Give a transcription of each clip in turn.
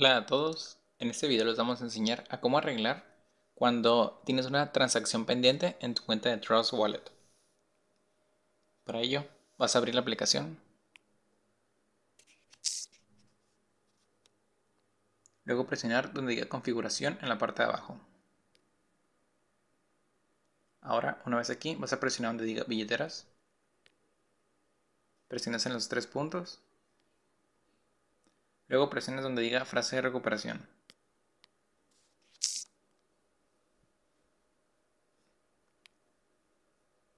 Hola a todos, en este video les vamos a enseñar a cómo arreglar cuando tienes una transacción pendiente en tu cuenta de Trust Wallet. Para ello, vas a abrir la aplicación. Luego presionar donde diga configuración en la parte de abajo. Ahora, una vez aquí, vas a presionar donde diga billeteras. Presionas en los tres puntos Luego presiones donde diga frase de recuperación.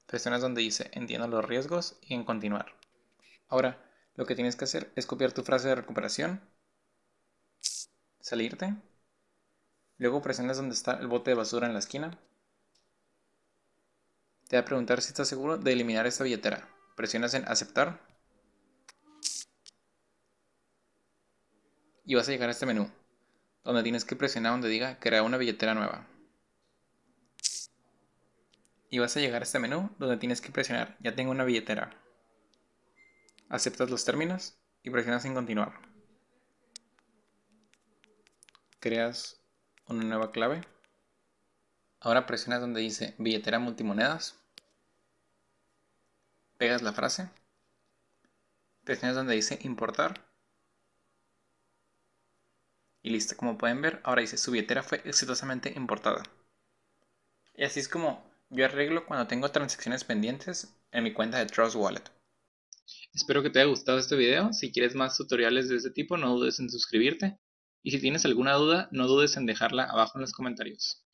Presionas donde dice entiendo los riesgos y en continuar. Ahora, lo que tienes que hacer es copiar tu frase de recuperación, salirte, luego presionas donde está el bote de basura en la esquina. Te va a preguntar si estás seguro de eliminar esta billetera. Presionas en aceptar y vas a llegar a este menú, donde tienes que presionar donde diga crear una billetera nueva. Y vas a llegar a este menú donde tienes que presionar ya tengo una billetera. Aceptas los términos y presionas en continuar. Creas una nueva clave. Ahora presionas donde dice billetera multimonedas. Pegas la frase. Presionas donde dice importar y como pueden ver, ahora dice su billetera fue exitosamente importada. Y así es como yo arreglo cuando tengo transacciones pendientes en mi cuenta de Trust Wallet. Espero que te haya gustado este video. Si quieres más tutoriales de este tipo, no dudes en suscribirte. Y si tienes alguna duda, no dudes en dejarla abajo en los comentarios.